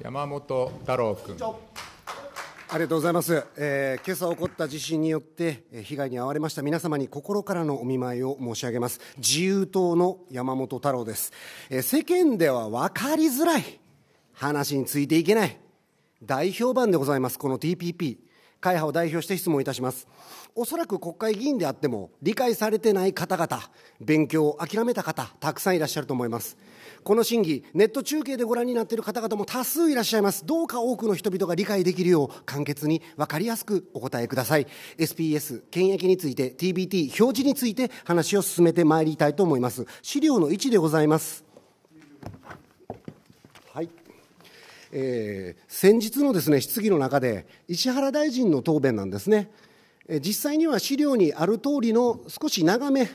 山本太郎君。ありがとうございます、えー、今朝起こった地震によって被害に遭われました皆様に心からのお見舞いを申し上げます自由党の山本太郎です、えー、世間では分かりづらい話についていけない代表版でございますこの TPP 会派を代表して質問いたしますおそらく国会議員であっても理解されてない方々勉強を諦めた方たくさんいらっしゃると思いますこの審議、ネット中継でご覧になっている方々も多数いらっしゃいます。どうか多くの人々が理解できるよう、簡潔に分かりやすくお答えください。SPS、検疫について、TBT、表示について話を進めてまいりたいと思います。資料の1でございます。えー、先日のです、ね、質疑の中で、石原大臣の答弁なんですね、え実際には資料にある通りの少し長め、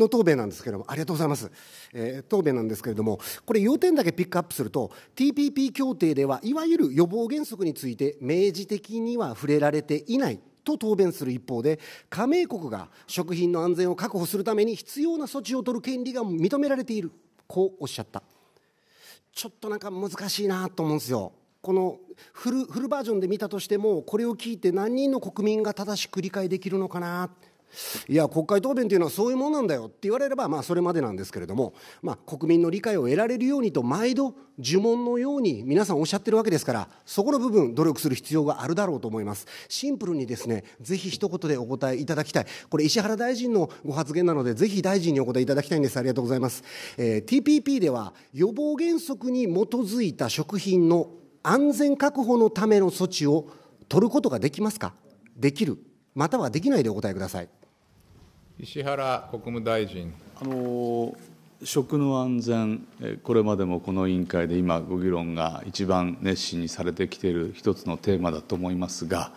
の答弁なんですけれども、ありがとうございます。えー、答弁なんですけれども、これ要点だけピックアップすると、TPP 協定では、いわゆる予防原則について、明示的には触れられていない。と答弁する一方で加盟国が食品の安全を確保するために必要な措置を取る権利が認められているこうおっしゃったちょっとなんか難しいなと思うんですよこのフルバージョンで見たとしてもこれを聞いて何人の国民が正しく理解できるのかないや国会答弁というのはそういうものなんだよって言われれば、まあ、それまでなんですけれども、まあ、国民の理解を得られるようにと毎度呪文のように皆さんおっしゃってるわけですからそこの部分努力する必要があるだろうと思いますシンプルにですねぜひ一言でお答えいただきたいこれ石原大臣のご発言なのでぜひ大臣にお答えいただきたいんですありがとうございます、えー、TPP では予防原則に基づいた食品の安全確保のための措置を取ることができますかできるまたはできないでお答えください。石原国務大臣。あの食の安全、これまでもこの委員会で今、ご議論が一番熱心にされてきている一つのテーマだと思いますが、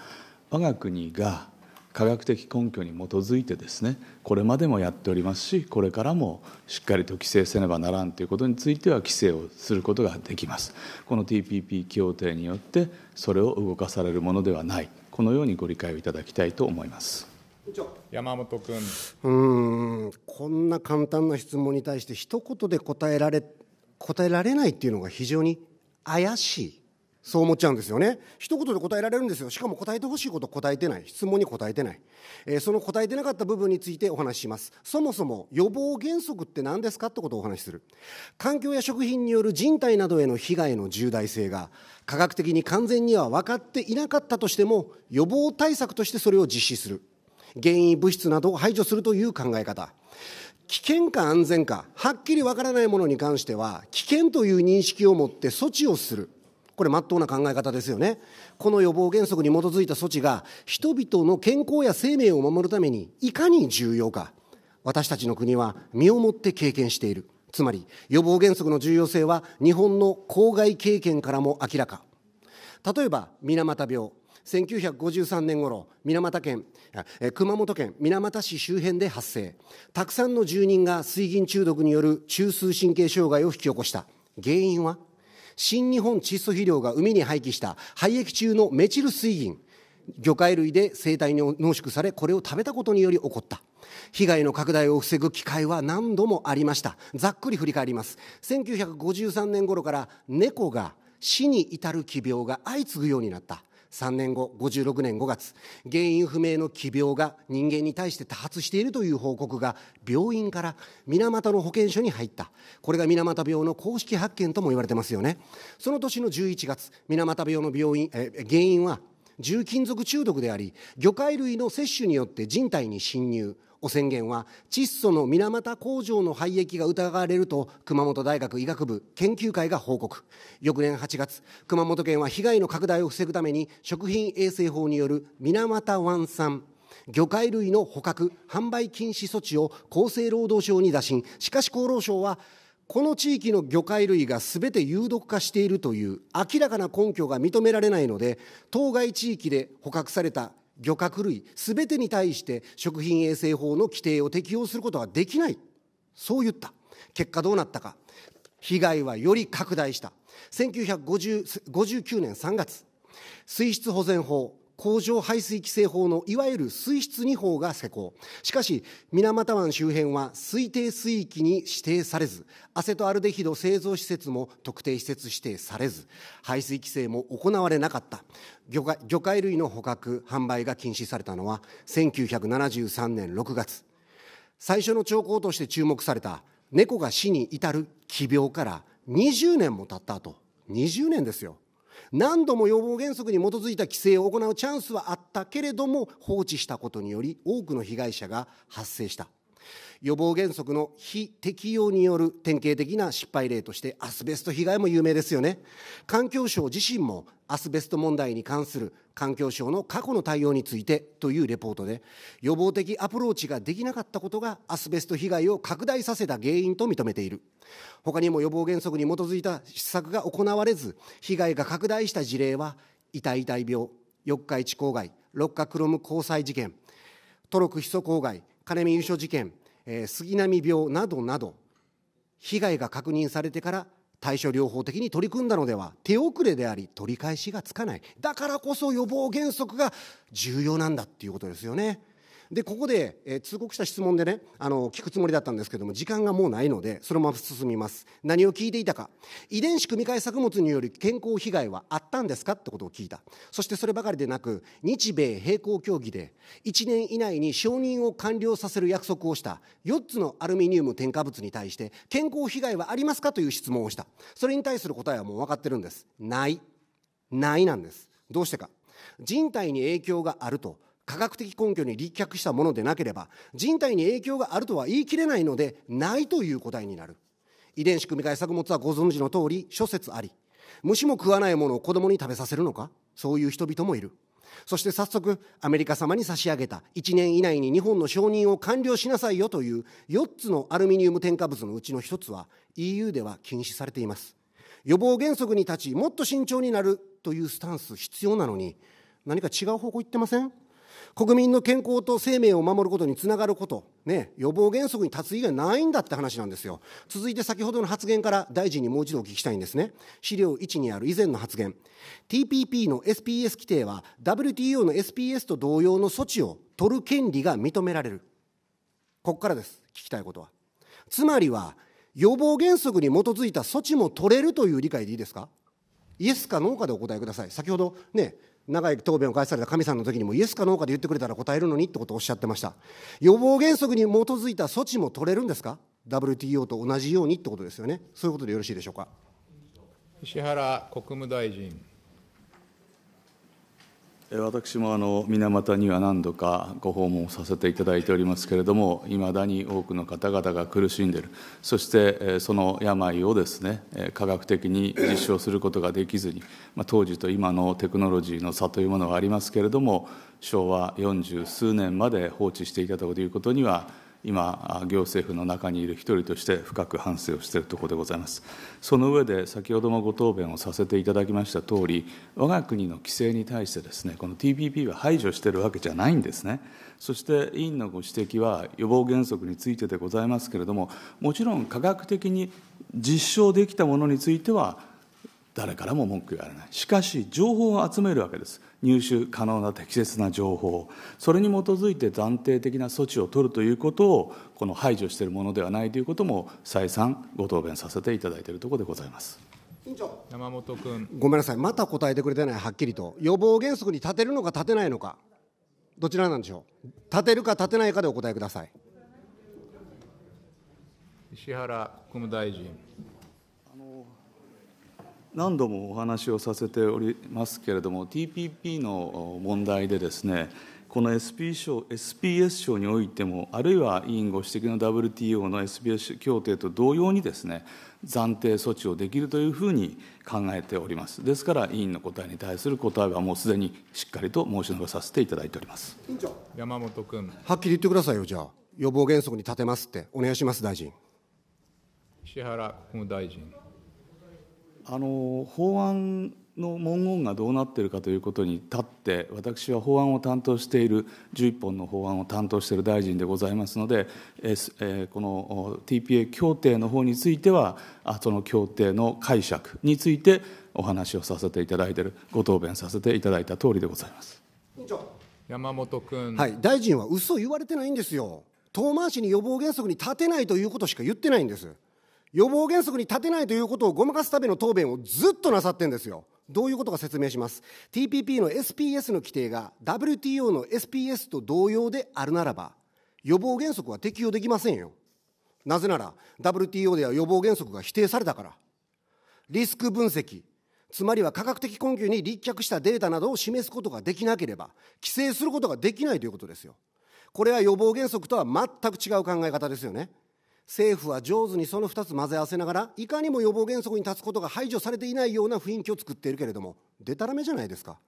我が国が科学的根拠に基づいてですねこれまでもやっておりますしこれからもしっかりと規制せねばならんということについては規制をすることができますこの TPP 協定によってそれを動かされるものではないこのようにご理解をいただきたいと思います山本君うんこんな簡単な質問に対して一言で答えられ答えられないっていうのが非常に怪しいそう思っちゃうんですよね一言で答えられるんですよしかも答えてほしいこと答えてない質問に答えてない、えー、その答えてなかった部分についてお話ししますそもそも予防原則って何ですかってことをお話しする環境や食品による人体などへの被害の重大性が科学的に完全には分かっていなかったとしても予防対策としてそれを実施する原因物質などを排除するという考え方危険か安全かはっきりわからないものに関しては危険という認識を持って措置をするこれ真っ当な考え方ですよねこの予防原則に基づいた措置が人々の健康や生命を守るためにいかに重要か私たちの国は身をもって経験しているつまり予防原則の重要性は日本の公害経験からも明らか例えば水俣病1953年頃水俣県熊本県水俣市周辺で発生たくさんの住人が水銀中毒による中枢神経障害を引き起こした原因は新日本窒素肥料が海に廃棄した廃液中のメチル水銀魚介類で生態に濃縮されこれを食べたことにより起こった被害の拡大を防ぐ機会は何度もありましたざっくり振り返ります1953年頃から猫が死に至る奇病が相次ぐようになった3年後、56年5月、原因不明の奇病が人間に対して多発しているという報告が病院から水俣の保健所に入った。これが水俣病の公式発見とも言われてますよね。その年の11月、水俣病の病院、え原因は重金属中毒であり、魚介類の摂取によって人体に侵入、汚宣言は窒素の水俣工場の廃液が疑われると熊本大学医学部研究会が報告翌年8月熊本県は被害の拡大を防ぐために食品衛生法による水俣湾産魚介類の捕獲販売禁止措置を厚生労働省に打診しかし厚労省はこの地域の魚介類がすべて有毒化しているという明らかな根拠が認められないので当該地域で捕獲された漁獲類べてに対して食品衛生法の規定を適用することはできないそう言った結果どうなったか被害はより拡大した1959年3月水質保全法工場排水規制法のいわゆる水質2法が施行。しかし、水俣湾周辺は推定水域に指定されず、アセトアルデヒド製造施設も特定施設指定されず、排水規制も行われなかった。魚介魚介類の捕獲、販売が禁止されたのは1973年6月。最初の兆候として注目された猫が死に至る奇病から20年も経った後、20年ですよ。何度も予防原則に基づいた規制を行うチャンスはあったけれども放置したことにより多くの被害者が発生した予防原則の非適用による典型的な失敗例としてアスベスト被害も有名ですよね環境省自身もアスベスト問題に関する環境省の過去の対応についてというレポートで予防的アプローチができなかったことがアスベスト被害を拡大させた原因と認めている他にも予防原則に基づいた施策が行われず被害が拡大した事例は痛い痛い病四日市郊外六角クロム交際事件トロクヒ素郊外金見優勝事件、えー、杉並病などなど被害が確認されてから対処療法的に取り組んだのでは手遅れであり取り返しがつかないだからこそ予防原則が重要なんだっていうことですよね。でここで、えー、通告した質問でねあの聞くつもりだったんですけども時間がもうないのでそのまま進みます何を聞いていたか遺伝子組み換え作物による健康被害はあったんですかってことを聞いたそしてそればかりでなく日米並行協議で1年以内に承認を完了させる約束をした4つのアルミニウム添加物に対して健康被害はありますかという質問をしたそれに対する答えはもう分かってるんですないないなんですどうしてか人体に影響があると科学的根拠に立脚したものでなければ人体に影響があるとは言い切れないのでないという答えになる遺伝子組み換え作物はご存知の通り諸説あり虫も食わないものを子供に食べさせるのかそういう人々もいるそして早速アメリカ様に差し上げた1年以内に日本の承認を完了しなさいよという4つのアルミニウム添加物のうちの1つは EU では禁止されています予防原則に立ちもっと慎重になるというスタンス必要なのに何か違う方向行ってません国民の健康と生命を守ることにつながること、ね、予防原則に立つ以外ないんだって話なんですよ。続いて先ほどの発言から大臣にもう一度お聞きしたいんですね。資料1にある以前の発言。TPP の SPS 規定は WTO の SPS と同様の措置を取る権利が認められる。ここからです。聞きたいことは。つまりは、予防原則に基づいた措置も取れるという理解でいいですかイエスかノーかでお答えください。先ほどね、長い答弁を返された神さんの時にもイエスかノーかで言ってくれたら答えるのにってことをおっしゃってました予防原則に基づいた措置も取れるんですか WTO と同じようにってことですよねそういうことでよろしいでしょうか石原国務大臣私もあの水俣には何度かご訪問させていただいておりますけれどもいまだに多くの方々が苦しんでいるそしてその病をですね科学的に実証することができずに、まあ、当時と今のテクノロジーの差というものがありますけれども昭和四十数年まで放置していたということには今、行政府の中にいる一人として深く反省をしているところでございます。その上で、先ほどもご答弁をさせていただきましたとおり、我が国の規制に対してですね、この TPP は排除しているわけじゃないんですね。そして委員のご指摘は予防原則についてでございますけれども、もちろん科学的に実証できたものについては、誰からも文句言われないしかし情報を集めるわけです入手可能な適切な情報それに基づいて暫定的な措置を取るということをこの排除しているものではないということも再三ご答弁させていただいているところでございます山本君ごめんなさいまた答えてくれてないはっきりと予防原則に立てるのか立てないのかどちらなんでしょう立てるか立てないかでお答えください石原国務大臣何度もお話をさせておりますけれども TPP の問題でですねこの SP 賞 SPS 賞においてもあるいは委員ご指摘の WTO の SPS 協定と同様にですね暫定措置をできるというふうに考えておりますですから委員の答えに対する答えはもうすでにしっかりと申し述べさせていただいております山本君はっきり言ってくださいよじゃあ予防原則に立てますってお願いします大臣石原国務大臣あの法案の文言がどうなっているかということに立って私は法案を担当している11本の法案を担当している大臣でございますのでこの TPA 協定の方についてはその協定の解釈についてお話をさせていただいているご答弁させていただいた通りでございます山本君、はい、大臣は嘘を言われてないんですよ遠回しに予防原則に立てないということしか言ってないんです予防原則に立てないということをごまかすための答弁をずっとなさってんですよ。どういうことか説明します。TPP の SPS の規定が WTO の SPS と同様であるならば、予防原則は適用できませんよ。なぜなら、WTO では予防原則が否定されたから。リスク分析、つまりは科学的根拠に立脚したデータなどを示すことができなければ、規制することができないということですよ。これは予防原則とは全く違う考え方ですよね。政府は上手にその2つ混ぜ合わせながらいかにも予防原則に立つことが排除されていないような雰囲気を作っているけれどもでたらめじゃないですか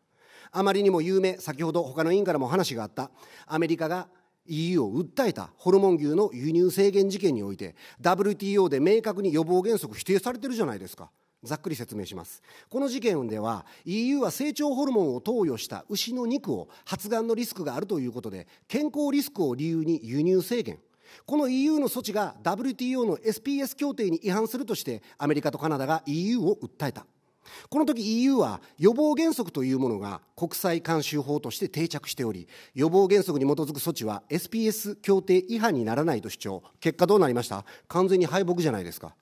あまりにも有名先ほど他の委員からも話があったアメリカが EU を訴えたホルモン牛の輸入制限事件において WTO で明確に予防原則否定されてるじゃないですかざっくり説明しますこの事件では EU は成長ホルモンを投与した牛の肉を発がんのリスクがあるということで健康リスクを理由に輸入制限この EU の措置が WTO の SPS 協定に違反するとしてアメリカとカナダが EU を訴えたこの時 EU は予防原則というものが国際慣習法として定着しており予防原則に基づく措置は SPS 協定違反にならないと主張結果どうなりました完全に敗北じゃないですか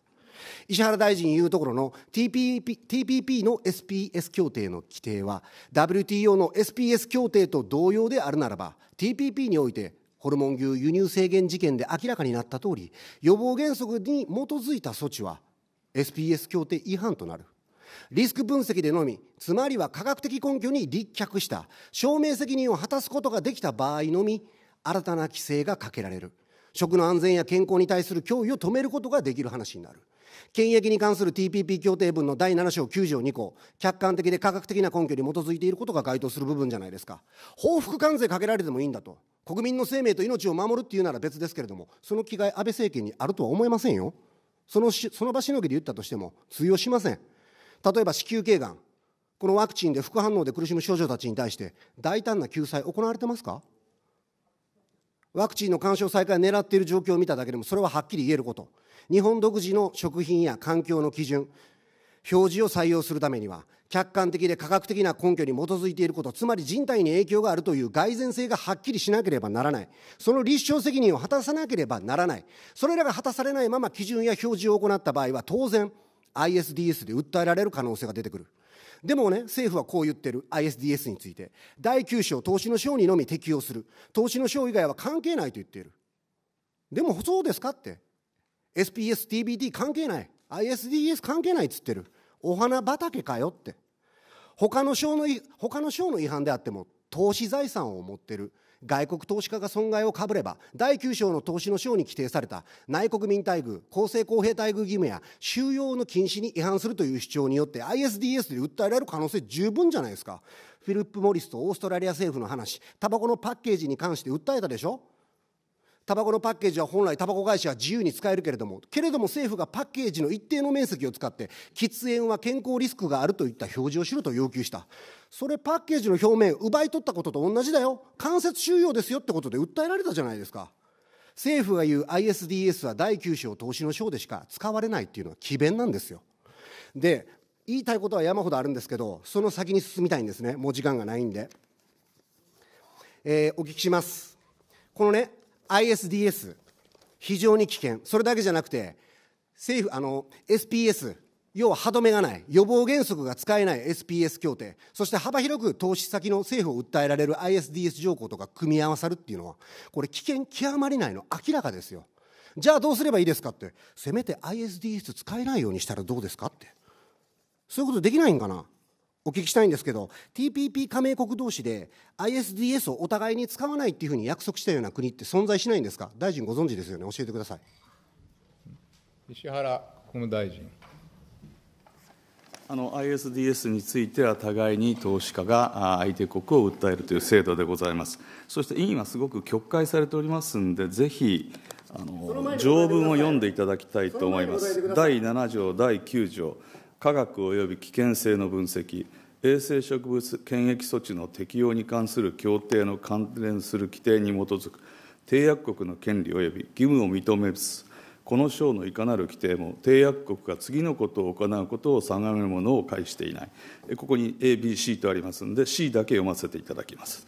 石原大臣いうところの TPP, TPP の SPS 協定の規定は WTO の SPS 協定と同様であるならば TPP においてホルモン牛輸入制限事件で明らかになった通り予防原則に基づいた措置は SPS 協定違反となるリスク分析でのみつまりは科学的根拠に立脚した証明責任を果たすことができた場合のみ新たな規制がかけられる食の安全や健康に対する脅威を止めることができる話になる。権益に関する TPP 協定文の第7章9条2項、客観的で科学的な根拠に基づいていることが該当する部分じゃないですか。報復関税かけられてもいいんだと。国民の生命と命を守るっていうなら別ですけれども、その気概安倍政権にあるとは思えませんよ。そのしその場しのぎで言ったとしても通用しません。例えば子宮頸がん。このワクチンで副反応で苦しむ少女たちに対して大胆な救済行われてますかワクチンの干渉再開を狙っている状況を見ただけでも、それははっきり言えること。日本独自の食品や環境の基準、表示を採用するためには、客観的で科学的な根拠に基づいていること、つまり人体に影響があるという蓋然性がはっきりしなければならない。その立証責任を果たさなければならない。それらが果たされないまま基準や表示を行った場合は、当然、ISDS で訴えられる可能性が出てくる。でもね、政府はこう言ってる、ISDS について、第9章、投資の章にのみ適用する、投資の章以外は関係ないと言っている。でも、そうですかって、SPS、TBT 関係ない、ISDS 関係ないっつってる、お花畑かよって、他の章の他の章の違反であっても、投資財産を持ってる外国投資家が損害をかぶれば、第9章の投資の章に規定された内国民待遇、公正公平待遇義務や収容の禁止に違反するという主張によって ISDS で訴えられる可能性十分じゃないですか。フィリップ・モリスとオーストラリア政府の話、タバコのパッケージに関して訴えたでしょタバコのパッケージは本来タバコ会社は自由に使えるけれども、けれども政府がパッケージの一定の面積を使って、喫煙は健康リスクがあるといった表示をしろと要求した。それパッケージの表面奪い取ったことと同じだよ間接収容ですよってことで訴えられたじゃないですか政府が言う ISDS は第9章投資の章でしか使われないっていうのは詭弁なんですよで言いたいことは山ほどあるんですけどその先に進みたいんですねもう時間がないんで、えー、お聞きしますこのね ISDS 非常に危険それだけじゃなくて政府あの SPS 要は歯止めがない、予防原則が使えない SPS 協定、そして幅広く投資先の政府を訴えられる ISDS 条項とか組み合わさるっていうのは、これ危険極まりないの明らかですよ。じゃあどうすればいいですかって、せめて ISDS 使えないようにしたらどうですかって。そういうことできないんかなお聞きしたいんですけど、TPP 加盟国同士で ISDS をお互いに使わないっていうふうに約束したような国って存在しないんですか大臣ご存知ですよね教えてください。石原国務大臣。ISDS については、互いに投資家が相手国を訴えるという制度でございます。そして委員はすごく曲解されておりますんで、ぜひ、あの条文を読んでいただきたいと思います。第7条、第9条、科学及び危険性の分析、衛生植物検疫措置の適用に関する協定の関連する規定に基づく、締約国の権利及び義務を認めず、この章のいかなる規定も締約国が次のことを行うことを定めるものを介していないここに ABC とありますので C だけ読ませていただきます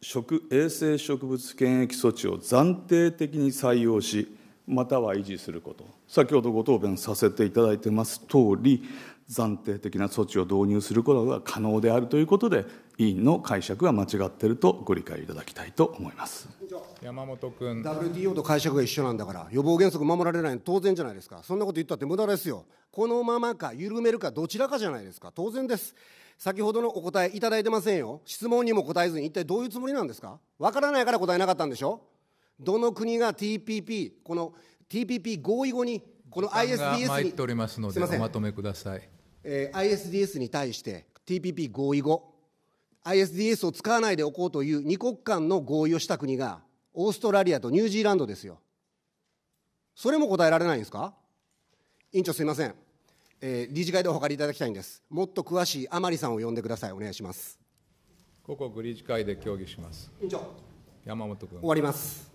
食衛生植物検疫措置を暫定的に採用しまたは維持すること先ほどご答弁させていただいてます通り暫定的な措置を導入することが可能であるということで委員の解釈が間違っているとご理解いただきたいと思います山本君 WTO と解釈が一緒なんだから予防原則守られないの当然じゃないですかそんなこと言ったって無駄ですよこのままか緩めるかどちらかじゃないですか当然です先ほどのお答えいただいてませんよ質問にも答えずに一体どういうつもりなんですかわからないから答えなかったんでしょどの国が TPP この TPP 合意後にこの ISDS にすみません、えー、ISDS に対して TPP 合意後 ISDS を使わないでおこうという2国間の合意をした国がオーストラリアとニュージーランドですよ。それも答えられないんですか委員長すみません、えー、理事会でお諮りいただきたいんです。もっと詳しい甘利さんを呼んでください。お願いします。広告理事会で協議します。委員長。山本君。終わります。